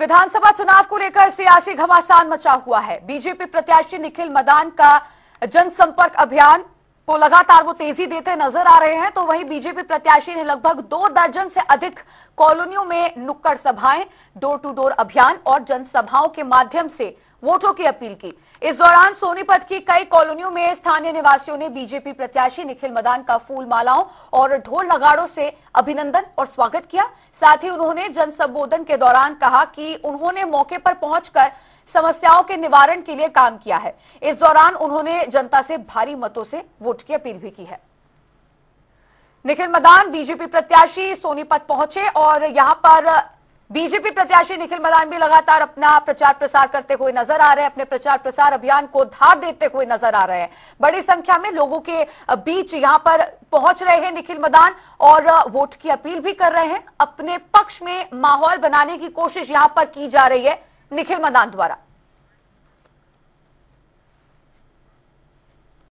विधानसभा चुनाव को लेकर सियासी घमासान मचा हुआ है बीजेपी प्रत्याशी निखिल मदान का जनसंपर्क अभियान को लगातार वो तेजी देते नजर आ रहे हैं तो वहीं बीजेपी प्रत्याशी ने लगभग दो दर्जन से अधिक कॉलोनियों में नुक्कड़ सभाएं डोर टू डोर अभियान और जनसभाओं के माध्यम से वोटों की अपील की इस दौरान सोनीपत की कई कॉलोनियों में स्थानीय निवासियों ने बीजेपी प्रत्याशी निखिल मदान का फूल मालाओं और ढोल नगाड़ों से अभिनंदन और स्वागत किया साथ ही उन्होंने जन संबोधन के दौरान कहा कि उन्होंने मौके पर पहुंचकर समस्याओं के निवारण के लिए काम किया है इस दौरान उन्होंने जनता से भारी मतों से वोट की अपील भी की है निखिल मदान बीजेपी प्रत्याशी सोनीपत पहुंचे और यहां पर बीजेपी प्रत्याशी निखिल मदान भी लगातार अपना प्रचार प्रसार करते हुए नजर आ रहे हैं अपने प्रचार प्रसार अभियान को धार देते हुए नजर आ रहे हैं बड़ी संख्या में लोगों के बीच यहां पर पहुंच रहे हैं निखिल मदान और वोट की अपील भी कर रहे हैं अपने पक्ष में माहौल बनाने की कोशिश यहां पर की जा रही है निखिल मदान द्वारा